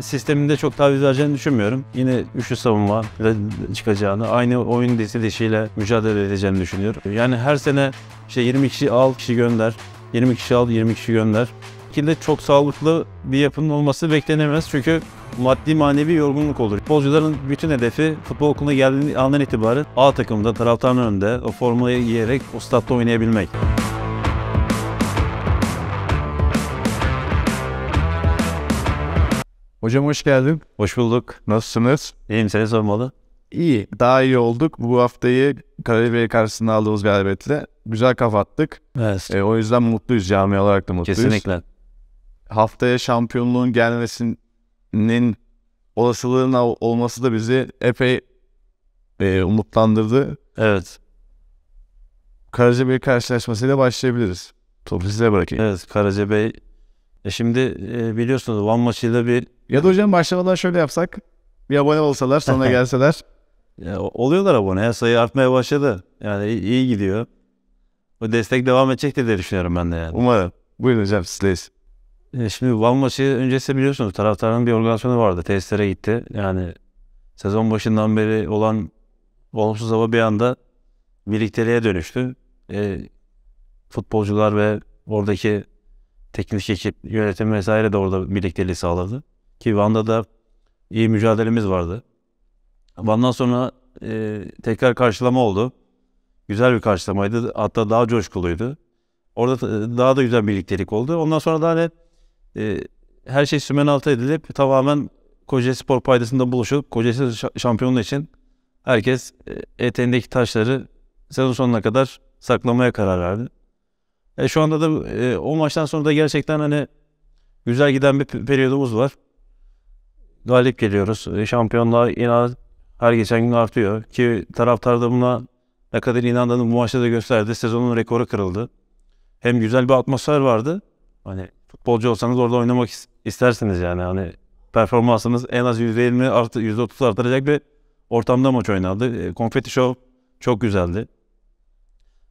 sisteminde çok taviz vereceğini düşünmüyorum. Yine üçlü savunma çıkacağını, aynı oyun dizilişiyle mücadele edeceğini düşünüyorum. Yani her sene işte 20 kişi al, kişi gönder. 20 kişi al, 20 kişi gönder. Şekilde çok sağlıklı bir yapının olması beklenemez çünkü maddi manevi yorgunluk olur. Futbolcuların bütün hedefi futbol okuluna geldiği andan itibaren A takımda taraftarın önünde o formayı giyerek o statta oynayabilmek. Hocam hoş geldin. Hoş bulduk. Nasılsınız? İyiyim seni sormalı. İyi. Daha iyi olduk. Bu haftayı Karabey'e karşısında aldığımız galibiyetle güzel kapattık. Evet. E, o yüzden mutluyuz. Cami olarak da mutluyuz. Kesinlikle. Haftaya şampiyonluğun gelmesinin olasılığın olması da bizi epey e, umutlandırdı. Evet. Karacabey karşılaşmasıyla başlayabiliriz. Topu size bırakayım. Evet Karacabey. E şimdi e, biliyorsunuz Van maçıyla bir ya da hocam başlamadan şöyle yapsak. Bir abone olsalar sonra gelseler. Ya, oluyorlar abone. sayı artmaya başladı. Yani iyi, iyi gidiyor. Bu destek devam edecek diye düşünüyorum ben de yani. Umarım. Buyurun hocam sizdeyiz. E, şimdi Van maçı öncesi biliyorsunuz taraftarın bir organizasyonu vardı. testlere gitti. Yani sezon başından beri olan olumsuz hava bir anda birlikteliğe dönüştü. E, futbolcular ve oradaki teknik ekip, yönetim vesaire de orada birlikteliği sağladı. Ki Van'da da iyi mücadelemiz vardı. Van'dan sonra e, tekrar karşılama oldu. Güzel bir karşılamaydı. Hatta daha coşkuluydu. Orada daha da güzel birliktelik oldu. Ondan sonra da hani e, her şey sümen altı edilip tamamen Kocaeli Spor paydasında buluşup Kocaeli şampiyonluğu için herkes e, eteğindeki taşları sezon sonuna kadar saklamaya karar verdi. E, şu anda da e, o maçtan sonra da gerçekten hani güzel giden bir periyodumuz var galip geliyoruz. E, şampiyonluğa inan her geçen gün artıyor. Ki taraftar da buna ne kadar inandığını bu maçta da gösterdi. Sezonun rekoru kırıldı. Hem güzel bir atmosfer vardı. Hani futbolcu olsanız orada oynamak istersiniz yani. Hani performansınız en az %20 artı %30 artıracak bir ortamda maç oynandı. E, Konfeti Show çok güzeldi.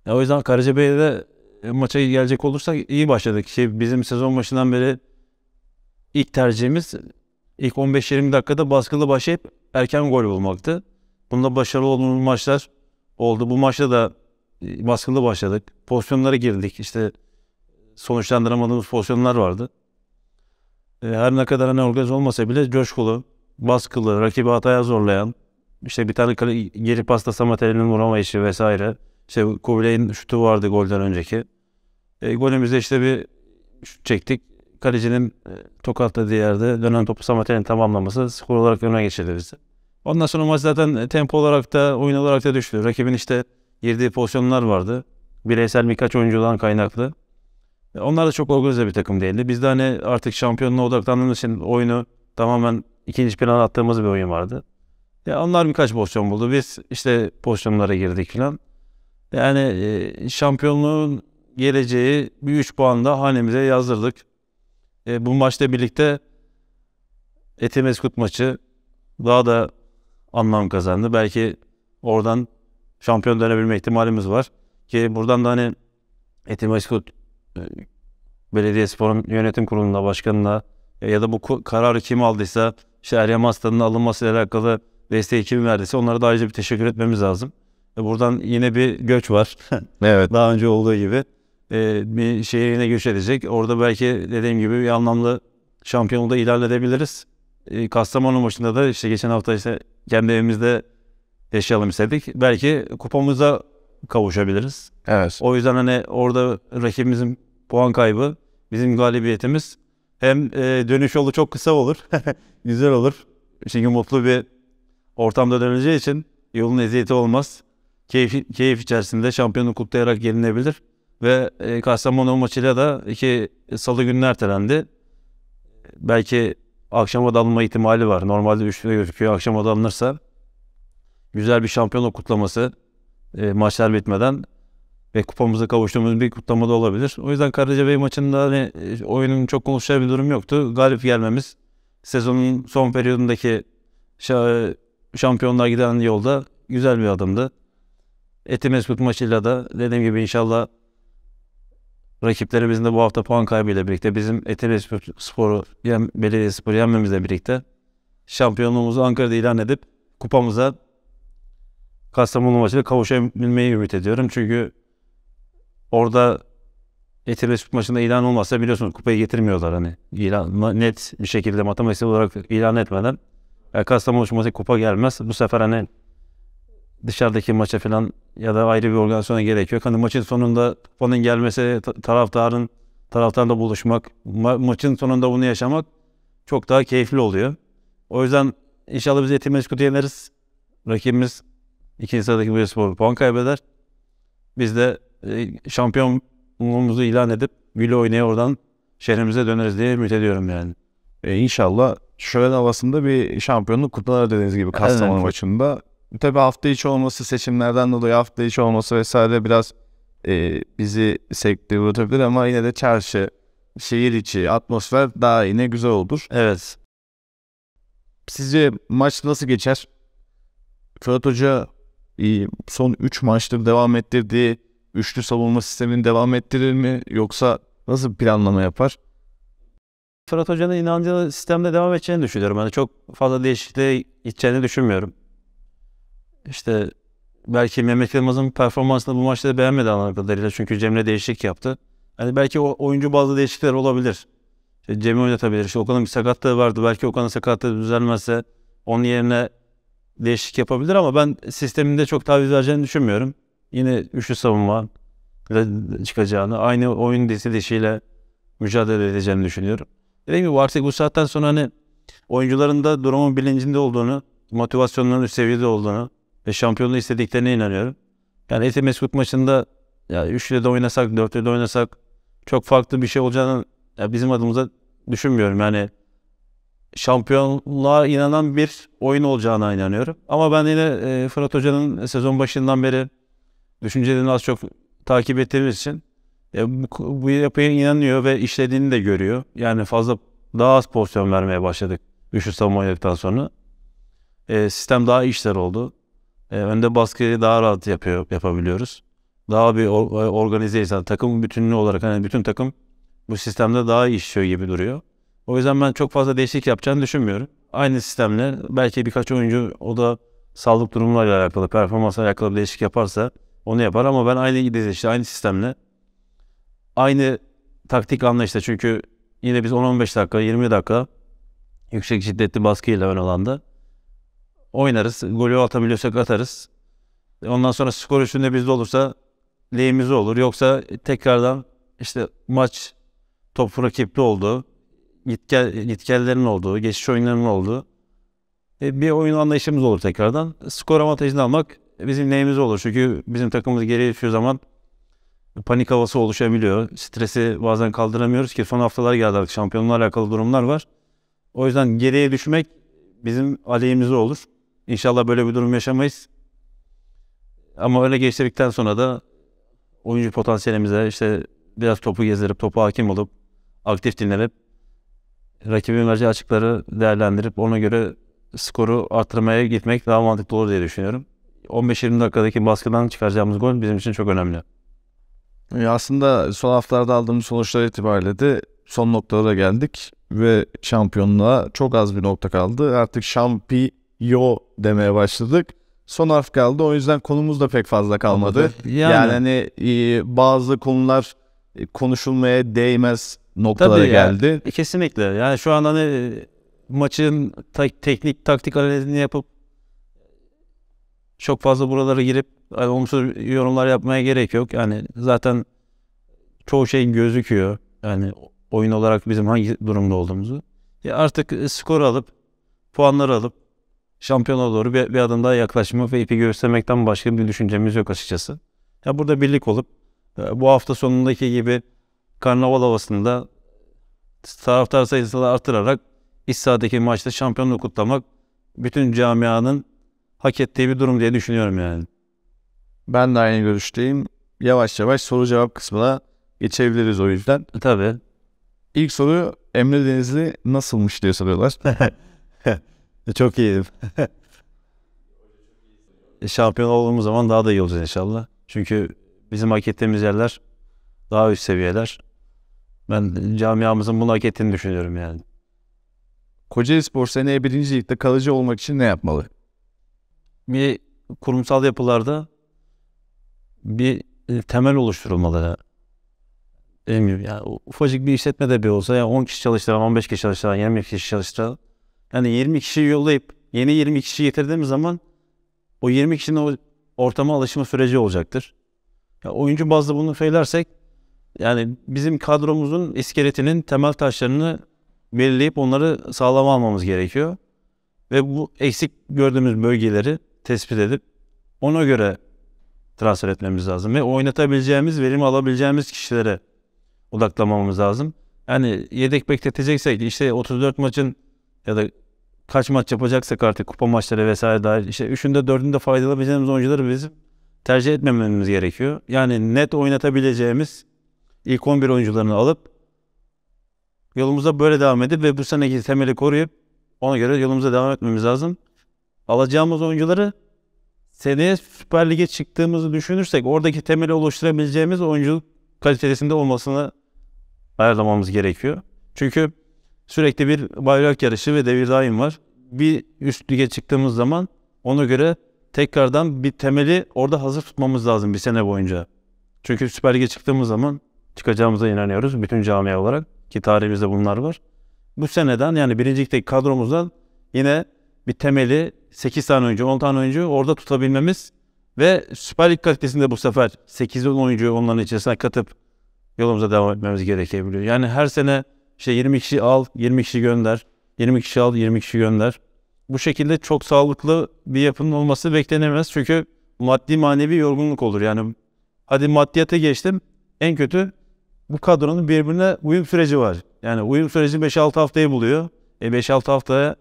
Ya e, o yüzden Karacabey'de maça gelecek olursak iyi başladık. Şey, bizim sezon başından beri ilk tercihimiz İlk 15-20 dakikada baskılı başlayıp erken gol bulmaktı. Bunda başarılı olduğumuz maçlar oldu. Bu maçta da e, baskılı başladık. Pozisyonlara girdik. İşte e, sonuçlandıramadığımız pozisyonlar vardı. E, her ne kadar ne organize olmasa bile coşkulu, baskılı, rakibi hataya zorlayan, işte bir tane kale, geri pasta Samet Ali'nin vuramayışı vesaire. İşte Kubilay'ın şutu vardı golden önceki. E, golümüzde işte bir şut çektik kalecinin e, tokatladığı yerde dönen topu Samatya'nın tamamlaması skor olarak öne geçirdi bizi. Ondan sonra maç zaten e, tempo olarak da oyun olarak da düştü. Rakibin işte girdiği pozisyonlar vardı. Bireysel birkaç oyuncudan kaynaklı. E, onlar da çok organize bir takım değildi. Biz de hani artık şampiyonluğa odaklandığımız için oyunu tamamen ikinci plana attığımız bir oyun vardı. Ya onlar birkaç pozisyon buldu. Biz işte pozisyonlara girdik falan. Yani şampiyonluğun geleceği bir 3 puan da hanemize yazdırdık. E, bu maçla birlikte Etimeskut maçı daha da anlam kazandı. Belki oradan şampiyon dönebilme ihtimalimiz var. Ki buradan da hani Etimeskut e, Spor'un yönetim kurulunda, başkanına e, ya da bu kararı kim aldıysa işte Eryem Aslan'ın alınmasıyla alakalı desteği kim verdiyse onlara da ayrıca bir teşekkür etmemiz lazım. E, buradan yine bir göç var. evet. Daha önce olduğu gibi e, bir şehrine göç edecek. Orada belki dediğim gibi bir anlamlı şampiyonluğda ilerleyebiliriz. E, Kastamonu maçında da işte geçen hafta işte kendi evimizde yaşayalım istedik. Belki kupamıza kavuşabiliriz. Evet. O yüzden hani orada rakibimizin puan kaybı, bizim galibiyetimiz hem e, dönüş yolu çok kısa olur. Güzel olur. Çünkü mutlu bir ortamda döneceği için yolun eziyeti olmaz. Keyif, keyif içerisinde şampiyonu kutlayarak gelinebilir. Ve e, Kastamonu maçıyla da iki salı günü ertelendi. Belki akşama da alınma ihtimali var. Normalde 3'te gözüküyor. Akşama da alınırsa güzel bir şampiyonluk kutlaması e, maçlar bitmeden ve kupamıza kavuştuğumuz bir kutlama da olabilir. O yüzden Karacabey maçında hani, e, oyunun çok konuşacağı bir durum yoktu. Galip gelmemiz sezonun son periyodundaki şampiyonlar giden yolda güzel bir adımdı. Etimeskut maçıyla da dediğim gibi inşallah Rakiplerimizin de bu hafta puan kaybıyla birlikte bizim Etelespor'u Spor'u yani Belediye Spor'u yenmemizle birlikte şampiyonluğumuzu Ankara'da ilan edip kupamıza Kastamonu maçıyla kavuşabilmeyi ümit ediyorum. Çünkü orada Etelesup maçında ilan olmazsa biliyorsunuz kupayı getirmiyorlar hani. İlan, net bir şekilde matematiksel olarak ilan etmeden. Yani e, Kastamonu maçı kupa gelmez. Bu sefer hani dışarıdaki maça falan ya da ayrı bir organizasyona gerek yok. Hani maçın sonunda kupanın gelmesi, taraftarın taraftarla buluşmak, ma- maçın sonunda bunu yaşamak çok daha keyifli oluyor. O yüzden inşallah biz Etimesgut Kutu yeneriz. Rakibimiz ikinci sıradaki bir spor puan kaybeder. Biz de e, şampiyonluğumuzu ilan edip Villa oynaya oradan şehrimize döneriz diye ümit ediyorum yani. E, inşallah şölen havasında bir şampiyonluk kutlanır dediğiniz gibi Kastamonu evet. maçında. Tabii hafta içi olması seçimlerden dolayı hafta içi olması vesaire biraz e, bizi sekteye uğratabilir ama yine de çarşı, şehir içi atmosfer daha yine güzel olur. Evet. Sizce maç nasıl geçer? Fırat Hoca e, son 3 maçtır devam ettirdiği üçlü savunma sistemini devam ettirir mi yoksa nasıl planlama yapar? Fırat Hoca'nın inandığı sistemde devam edeceğini düşünüyorum. Yani çok fazla değişikliğe gideceğini düşünmüyorum işte belki Mehmet Yılmaz'ın performansını bu maçta da beğenmedi anladığım kadarıyla. Çünkü Cemre değişik yaptı. Hani belki o oyuncu bazı değişiklikler olabilir. İşte Cem'i oynatabilir. İşte Okan'ın bir sakatlığı vardı. Belki Okan'ın sakatlığı düzelmezse onun yerine değişik yapabilir ama ben sisteminde çok taviz vereceğini düşünmüyorum. Yine üçlü savunma çıkacağını, aynı oyun dizilişiyle mücadele edeceğini düşünüyorum. Dediğim gibi artık bu saatten sonra hani oyuncuların da durumun bilincinde olduğunu, motivasyonların üst seviyede olduğunu, ve şampiyonluğu istediklerine inanıyorum. Yani Eti Mesut maçında ya 3'le de oynasak, 4'le de oynasak çok farklı bir şey olacağını ya bizim adımıza düşünmüyorum. Yani şampiyonluğa inanan bir oyun olacağına inanıyorum. Ama ben yine e, Fırat Hoca'nın sezon başından beri düşüncelerini az çok takip ettiğimiz için e, bu, bu yapıya inanıyor ve işlediğini de görüyor. Yani fazla daha az pozisyon vermeye başladık. Üçlü savunma oynadıktan sonra. E, sistem daha işler oldu. E, önde baskıyı daha rahat yapıyor, yapabiliyoruz. Daha bir or, e, organizeyiz. Yani takım bütünlüğü olarak hani bütün takım bu sistemde daha iyi işliyor gibi duruyor. O yüzden ben çok fazla değişiklik yapacağını düşünmüyorum. Aynı sistemle belki birkaç oyuncu o da sağlık durumlarıyla alakalı, performansla alakalı bir değişiklik yaparsa onu yapar ama ben aynı gidişle, aynı sistemle aynı taktik anlayışta. çünkü yine biz 10-15 dakika, 20 dakika yüksek şiddetli baskıyla ön alanda oynarız. Golü atabiliyorsak atarız. Ondan sonra skor üstünde bizde olursa lehimize olur. Yoksa tekrardan işte maç top rakipli oldu. Gitgel, gitgellerin olduğu, geçiş oyunlarının olduğu e, bir oyun anlayışımız olur tekrardan. Skor avantajını almak bizim neyimiz olur. Çünkü bizim takımımız geriye düşüyor zaman panik havası oluşabiliyor. Stresi bazen kaldıramıyoruz ki son haftalar geldi artık şampiyonla alakalı durumlar var. O yüzden geriye düşmek bizim aleyhimize olur. İnşallah böyle bir durum yaşamayız. Ama öyle geçtirdikten sonra da oyuncu potansiyelimize işte biraz topu gezdirip, topu hakim olup, aktif dinlenip, rakibin vereceği açıkları değerlendirip ona göre skoru arttırmaya gitmek daha mantıklı olur diye düşünüyorum. 15-20 dakikadaki baskıdan çıkaracağımız gol bizim için çok önemli. E, aslında son haftalarda aldığımız sonuçlar itibariyle de son noktalara geldik ve şampiyonluğa çok az bir nokta kaldı. Artık şampiyon yo demeye başladık. Son harf kaldı. O yüzden konumuz da pek fazla kalmadı. Yani, yani hani e, bazı konular e, konuşulmaya değmez noktalara Tabii geldi. Yani. E, kesinlikle. Yani şu anda hani maçın ta- teknik taktik analizini yapıp çok fazla buralara girip yani olumsuz yorumlar yapmaya gerek yok. Yani zaten çoğu şey gözüküyor. Yani oyun olarak bizim hangi durumda olduğumuzu. Ya artık skor alıp puanlar alıp şampiyona doğru bir, bir adım daha yaklaşma ve ipi göstermekten başka bir düşüncemiz yok açıkçası. Ya burada birlik olup e, bu hafta sonundaki gibi karnaval havasında taraftar sayısını artırarak iç maçta şampiyonluğu kutlamak bütün camianın hak ettiği bir durum diye düşünüyorum yani. Ben de aynı görüşteyim. Yavaş yavaş soru cevap kısmına geçebiliriz o yüzden. E, tabii. İlk soru Emre Denizli nasılmış diye soruyorlar. E, çok iyiyim. E, şampiyon olduğumuz zaman daha da iyi olacağız inşallah. Çünkü bizim hak ettiğimiz yerler daha üst seviyeler. Ben camiamızın bunu hak ettiğini düşünüyorum yani. Kocaeli Spor seneye birinci ligde kalıcı olmak için ne yapmalı? Bir kurumsal yapılarda bir e, temel oluşturulmalı. Eminim yani ufacık bir işletme de bir olsa yani 10 kişi çalıştıran, 15 kişi çalıştıran, 20 kişi çalıştıran yani 20 kişi yollayıp yeni 20 kişi getirdiğim zaman o 20 kişinin o ortama alışma süreci olacaktır. Ya oyuncu bazlı bunu söylersek yani bizim kadromuzun iskeletinin temel taşlarını belirleyip onları sağlam almamız gerekiyor. Ve bu eksik gördüğümüz bölgeleri tespit edip ona göre transfer etmemiz lazım. Ve oynatabileceğimiz, verim alabileceğimiz kişilere odaklamamız lazım. Yani yedek bekleteceksek işte 34 maçın ya da kaç maç yapacaksak artık kupa maçları vesaire dahil işte üçünde dördünde faydalanabileceğimiz oyuncuları bizim tercih etmememiz gerekiyor. Yani net oynatabileceğimiz ilk 11 oyuncularını alıp yolumuza böyle devam edip ve bu seneki temeli koruyup ona göre yolumuza devam etmemiz lazım. Alacağımız oyuncuları seneye Süper Lig'e çıktığımızı düşünürsek oradaki temeli oluşturabileceğimiz oyunculuk kalitesinde olmasını ayarlamamız gerekiyor. Çünkü Sürekli bir bayrak yarışı ve devir daim var. Bir üst lige çıktığımız zaman ona göre tekrardan bir temeli orada hazır tutmamız lazım bir sene boyunca. Çünkü Süper Lig'e çıktığımız zaman çıkacağımıza inanıyoruz bütün camia olarak ki tarihimizde bunlar var. Bu seneden yani birincilikteki kadromuzdan yine bir temeli 8 tane oyuncu 10 tane oyuncu orada tutabilmemiz ve Süper Lig kalitesinde bu sefer 8-10 oyuncuyu onların içerisine katıp yolumuza devam etmemiz gerekebiliyor. Yani her sene işte 20 kişi al, 20 kişi gönder. 20 kişi al, 20 kişi gönder. Bu şekilde çok sağlıklı bir yapının olması beklenemez. Çünkü maddi manevi yorgunluk olur. Yani hadi maddiyata geçtim. En kötü bu kadronun birbirine uyum süreci var. Yani uyum süreci 5-6 haftayı buluyor. E 5-6 haftaya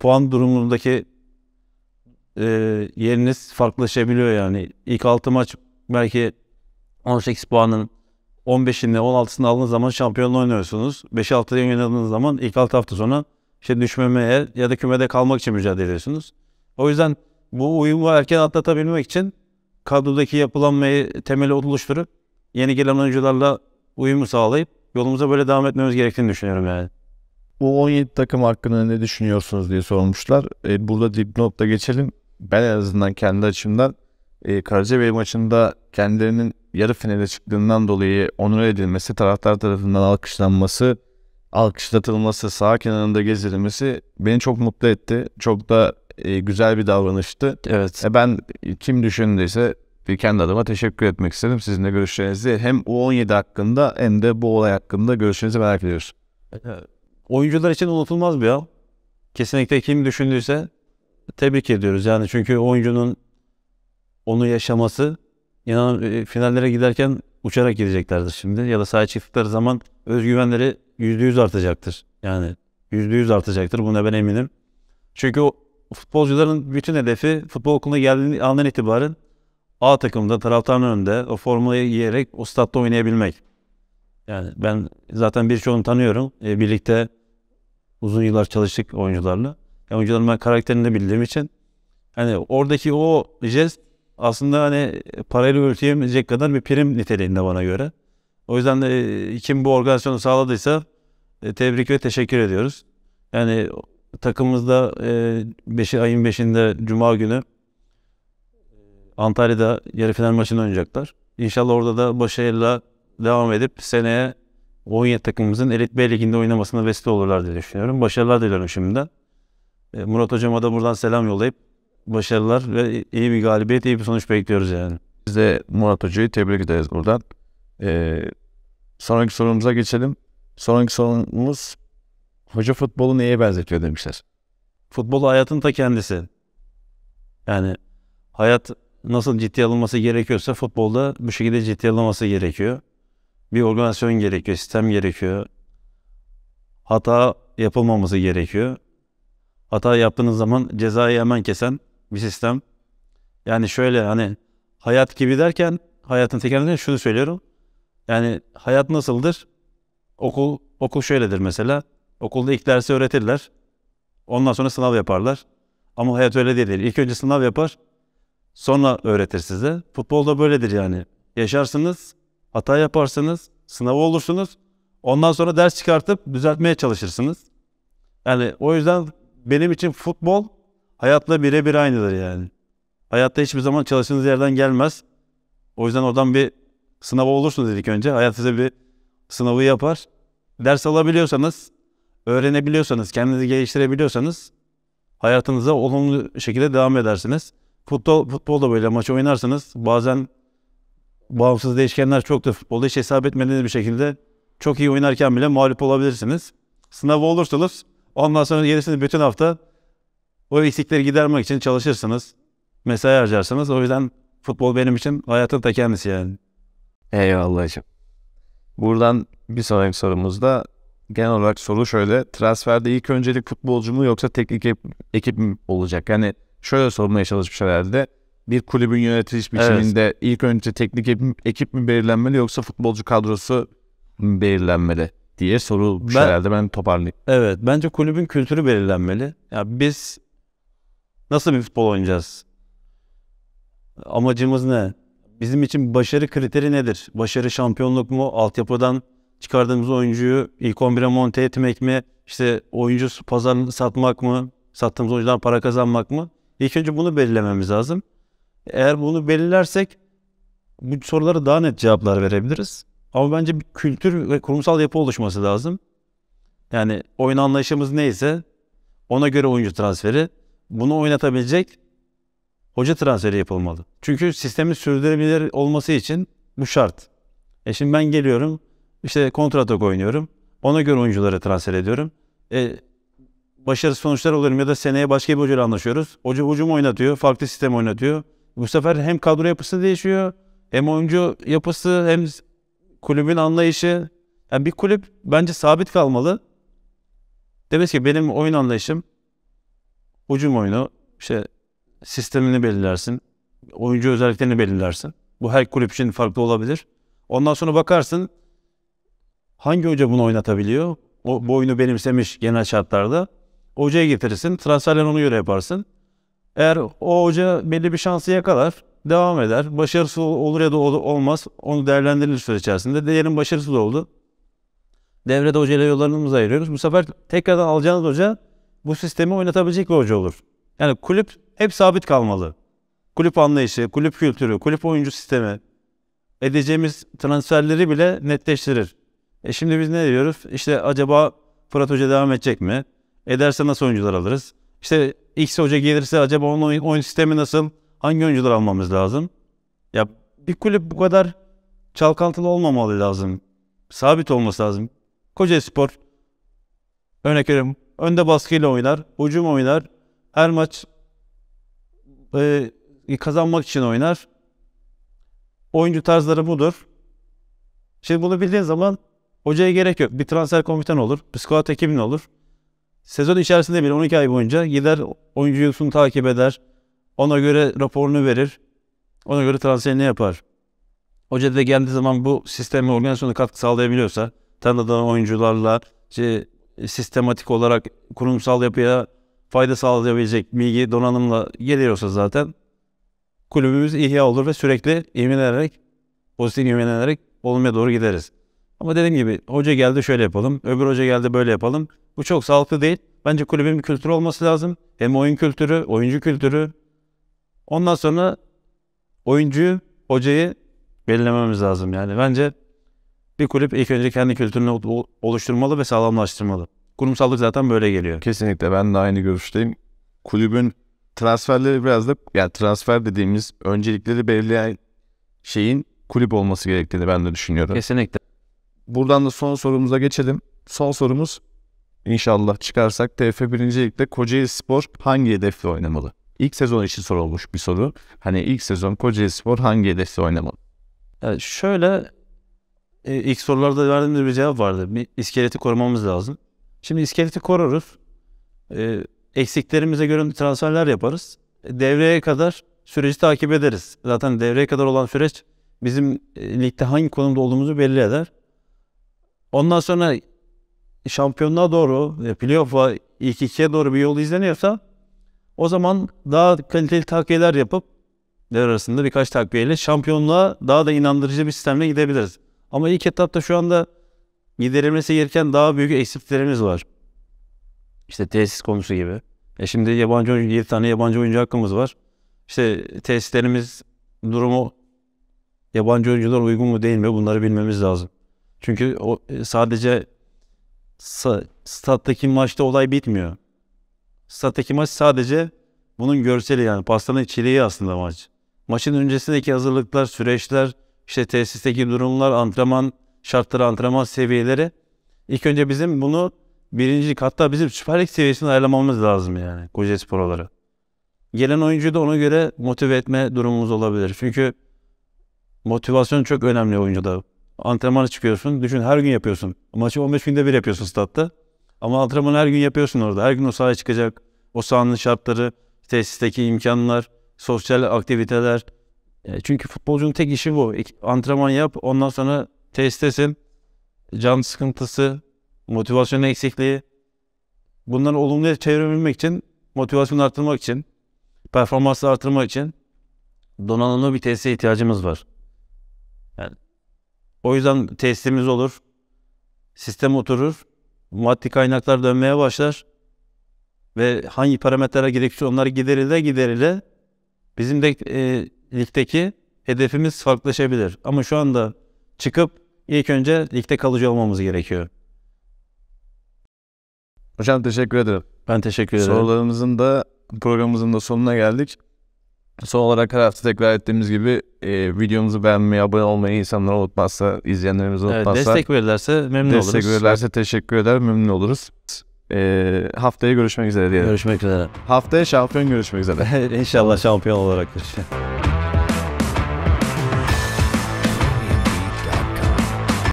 puan durumundaki e, yeriniz farklılaşabiliyor yani. ilk 6 maç belki 18 puanın 15'inde 16'sında aldığınız zaman şampiyonla oynuyorsunuz. 5-6 haftada oynadığınız zaman ilk 6 hafta sonra işte düşmemeye ya da kümede kalmak için mücadele ediyorsunuz. O yüzden bu uyumu erken atlatabilmek için kadrodaki yapılanmayı temeli oluşturup yeni gelen oyuncularla uyumu sağlayıp yolumuza böyle devam etmemiz gerektiğini düşünüyorum yani. Bu 17 takım hakkında ne düşünüyorsunuz diye sormuşlar. E, burada dipnot da geçelim. Ben en azından kendi açımdan e, Karacabey maçında kendilerinin yarı finale çıktığından dolayı onur edilmesi, taraftar tarafından alkışlanması, alkışlatılması, sağ kenarında gezilmesi beni çok mutlu etti. Çok da e, güzel bir davranıştı. Evet. E, ben kim düşündüyse bir kendi adıma teşekkür etmek istedim. sizinle de görüşlerinizi hem U17 hakkında hem de bu olay hakkında görüşlerinizi merak ediyoruz. E, oyuncular için unutulmaz bir an. Kesinlikle kim düşündüyse tebrik ediyoruz. Yani çünkü oyuncunun onu yaşaması yani e, finallere giderken uçarak gideceklerdir şimdi. Ya da sahaya çıktıkları zaman özgüvenleri %100 artacaktır. Yani %100 artacaktır. Buna ben eminim. Çünkü o futbolcuların bütün hedefi futbol okuluna geldiği andan itibaren A takımda taraftarın önünde o formayı giyerek o statta oynayabilmek. Yani ben zaten birçoğunu tanıyorum. E, birlikte uzun yıllar çalıştık oyuncularla. Yani e, oyuncuların ben karakterini de bildiğim için hani oradaki o jest aslında hani e, parayla ölçülemeyecek kadar bir prim niteliğinde bana göre. O yüzden de e, kim bu organizasyonu sağladıysa e, tebrik ve teşekkür ediyoruz. Yani takımımızda beşi, ayın 5'inde Cuma günü Antalya'da yarı final maçını oynayacaklar. İnşallah orada da başarıyla devam edip seneye 17 takımımızın Elit B Ligi'nde oynamasına vesile olurlar diye düşünüyorum. Başarılar diliyorum şimdiden. Murat Hocama da buradan selam yollayıp başarılar ve iyi bir galibiyet, iyi bir sonuç bekliyoruz yani. Biz de Murat Hoca'yı tebrik ederiz buradan. Ee, sonraki sorumuza geçelim. Sonraki sorumuz hoca futbolu neye benzetiyor demişler. Futbol hayatın ta kendisi. Yani hayat nasıl ciddi alınması gerekiyorsa futbolda bu şekilde ciddi alınması gerekiyor. Bir organizasyon gerekiyor, sistem gerekiyor. Hata yapılmaması gerekiyor. Hata yaptığınız zaman cezayı hemen kesen bir sistem. Yani şöyle hani hayat gibi derken hayatın tekerinde şunu söylüyorum. Yani hayat nasıldır? Okul okul şöyledir mesela. Okulda ilk dersi öğretirler. Ondan sonra sınav yaparlar. Ama hayat öyle değil. İlk önce sınav yapar. Sonra öğretir size. Futbolda böyledir yani. Yaşarsınız, hata yaparsınız, sınavı olursunuz. Ondan sonra ders çıkartıp düzeltmeye çalışırsınız. Yani o yüzden benim için futbol hayatla birebir aynıdır yani. Hayatta hiçbir zaman çalıştığınız yerden gelmez. O yüzden oradan bir sınava olursunuz dedik önce. Hayat size bir sınavı yapar. Ders alabiliyorsanız, öğrenebiliyorsanız, kendinizi geliştirebiliyorsanız hayatınıza olumlu şekilde devam edersiniz. Futbol, da böyle maç oynarsanız Bazen bağımsız değişkenler çoktur. Futbolda hiç hesap etmediğiniz bir şekilde çok iyi oynarken bile mağlup olabilirsiniz. Sınavı olursunuz. Ondan sonra gerisini bütün hafta o eksikleri gidermek için çalışırsınız. Mesai harcarsınız. O yüzden futbol benim için hayatın ta kendisi yani. Eyvallah hocam. Buradan bir sonraki sorumuz da genel olarak soru şöyle. Transferde ilk öncelik futbolcu mu yoksa teknik ekip, mi olacak? Yani şöyle sormaya çalışmış herhalde. Bir kulübün yönetiliş biçiminde evet. ilk önce teknik ekip, ekip mi belirlenmeli yoksa futbolcu kadrosu mu belirlenmeli diye sorulmuş ben, herhalde ben toparlayayım. Evet bence kulübün kültürü belirlenmeli. Ya biz Nasıl bir futbol oynayacağız? Amacımız ne? Bizim için başarı kriteri nedir? Başarı şampiyonluk mu? Altyapıdan çıkardığımız oyuncuyu ilk 11'e monte etmek mi? İşte oyuncu pazar satmak mı? Sattığımız oyuncudan para kazanmak mı? İlk önce bunu belirlememiz lazım. Eğer bunu belirlersek bu sorulara daha net cevaplar verebiliriz. Ama bence bir kültür ve kurumsal yapı oluşması lazım. Yani oyun anlayışımız neyse ona göre oyuncu transferi, bunu oynatabilecek hoca transferi yapılmalı. Çünkü sistemin sürdürülebilir olması için bu şart. E şimdi ben geliyorum işte kontratok oynuyorum. Ona göre oyuncuları transfer ediyorum. E, başarı sonuçlar olurum ya da seneye başka bir hocayla anlaşıyoruz. Hoca hücum oynatıyor, farklı sistem oynatıyor. Bu sefer hem kadro yapısı değişiyor, hem oyuncu yapısı, hem kulübün anlayışı. Yani bir kulüp bence sabit kalmalı. Demek ki benim oyun anlayışım Ucum oyunu işte sistemini belirlersin. Oyuncu özelliklerini belirlersin. Bu her kulüp için farklı olabilir. Ondan sonra bakarsın hangi hoca bunu oynatabiliyor? O, bu oyunu benimsemiş genel şartlarda. Hocaya getirirsin. Transferlerini ona göre yaparsın. Eğer o hoca belli bir şansı yakalar, devam eder. Başarısı olur ya da olmaz. Onu değerlendirilir süre içerisinde. Diyelim başarısız oldu. Devrede hocayla yollarımızı ayırıyoruz. Bu sefer tekrardan alacağınız hoca bu sistemi oynatabilecek bir hoca olur. Yani kulüp hep sabit kalmalı. Kulüp anlayışı, kulüp kültürü, kulüp oyuncu sistemi edeceğimiz transferleri bile netleştirir. E şimdi biz ne diyoruz? İşte acaba Fırat Hoca devam edecek mi? Ederse nasıl oyuncular alırız? İşte X Hoca gelirse acaba onun oyun, oyun sistemi nasıl? Hangi oyuncular almamız lazım? Ya bir kulüp bu kadar çalkantılı olmamalı lazım. Sabit olması lazım. Kocaeli Spor örnek veriyorum Önde baskıyla oynar, hücum oynar. Her maç e, kazanmak için oynar. Oyuncu tarzları budur. Şimdi bunu bildiğin zaman hocaya gerek yok. Bir transfer komiten olur, psikolat ekibin olur. Sezon içerisinde bile 12 ay boyunca gider oyuncusunu takip eder. Ona göre raporunu verir. Ona göre transferini yapar. Hoca da geldiği zaman bu sisteme organizasyona katkı sağlayabiliyorsa tanıdığı oyuncularla şey, e, sistematik olarak kurumsal yapıya fayda sağlayabilecek bilgi donanımla geliyorsa zaten kulübümüz ihya olur ve sürekli ivmelenerek, pozitif ivmelenerek olmaya doğru gideriz. Ama dediğim gibi hoca geldi şöyle yapalım, öbür hoca geldi böyle yapalım. Bu çok sağlıklı değil. Bence kulübün kültürü olması lazım. Hem oyun kültürü, oyuncu kültürü. Ondan sonra oyuncuyu, hocayı belirlememiz lazım. Yani bence bir kulüp ilk önce kendi kültürünü oluşturmalı ve sağlamlaştırmalı. Kurumsallık zaten böyle geliyor. Kesinlikle ben de aynı görüşteyim. Kulübün transferleri biraz da yani transfer dediğimiz öncelikleri belirleyen şeyin kulüp olması gerektiğini ben de düşünüyorum. Kesinlikle. Buradan da son sorumuza geçelim. Son sorumuz inşallah çıkarsak TF 1. Lig'de Kocaeli Spor hangi hedefle oynamalı? İlk sezon için sorulmuş bir soru. Hani ilk sezon Kocaeli Spor hangi hedefle oynamalı? Yani şöyle e, ilk sorularda verdiğimiz bir cevap vardı. Bir iskeleti korumamız lazım. Şimdi iskeleti koruruz. E, eksiklerimize göre transferler yaparız. E, devreye kadar süreci takip ederiz. Zaten devreye kadar olan süreç bizim e, ligde hangi konumda olduğumuzu belli eder. Ondan sonra şampiyonluğa doğru, e, playoff'a ilk ikiye doğru bir yol izleniyorsa o zaman daha kaliteli takviyeler yapıp arasında birkaç takviyeyle şampiyonluğa daha da inandırıcı bir sistemle gidebiliriz. Ama ilk etapta şu anda giderilmesi gereken daha büyük eksiklerimiz var. İşte tesis konusu gibi. E şimdi yabancı oyuncu, 7 tane yabancı oyuncu hakkımız var. İşte tesislerimiz durumu yabancı oyuncular uygun mu değil mi bunları bilmemiz lazım. Çünkü o e, sadece stattaki maçta olay bitmiyor. Stattaki maç sadece bunun görseli yani pastanın çileği aslında maç. Maçın öncesindeki hazırlıklar, süreçler, işte tesisteki durumlar, antrenman şartları, antrenman seviyeleri. İlk önce bizim bunu birincilik hatta bizim Süper Lig seviyesini ayarlamamız lazım yani Kocaeli sporları. Gelen oyuncuyu da ona göre motive etme durumumuz olabilir. Çünkü motivasyon çok önemli oyuncuda. Antrenmana çıkıyorsun. Düşün her gün yapıyorsun. Maçı 15 günde bir yapıyorsun statta. Ama antrenmanı her gün yapıyorsun orada. Her gün o sahaya çıkacak. O sahanın şartları, tesisteki imkanlar, sosyal aktiviteler, e, çünkü futbolcunun tek işi bu. Antrenman yap, ondan sonra testesin, can sıkıntısı, motivasyon eksikliği. Bunları olumluya çevirebilmek için, motivasyonu arttırmak için, performansı arttırmak için donanımlı bir teste ihtiyacımız var. Yani o yüzden testimiz olur, sistem oturur, maddi kaynaklar dönmeye başlar ve hangi parametrelere gerekirse onlar giderile giderile bizim de e, ligdeki hedefimiz farklılaşabilir. Ama şu anda çıkıp ilk önce ligde kalıcı olmamız gerekiyor. Hocam teşekkür ederim. Ben teşekkür ederim. Sorularımızın da programımızın da sonuna geldik. Son olarak her hafta tekrar ettiğimiz gibi e, videomuzu beğenmeyi, abone olmayı insanlar unutmazsa, izleyenlerimiz unutmazsa. Evet, destek verirlerse memnun destek oluruz. Destek verirlerse teşekkür eder, memnun oluruz. E, haftaya görüşmek üzere diyelim. Görüşmek üzere. Haftaya şampiyon görüşmek üzere. İnşallah şampiyon olarak görüşeceğiz.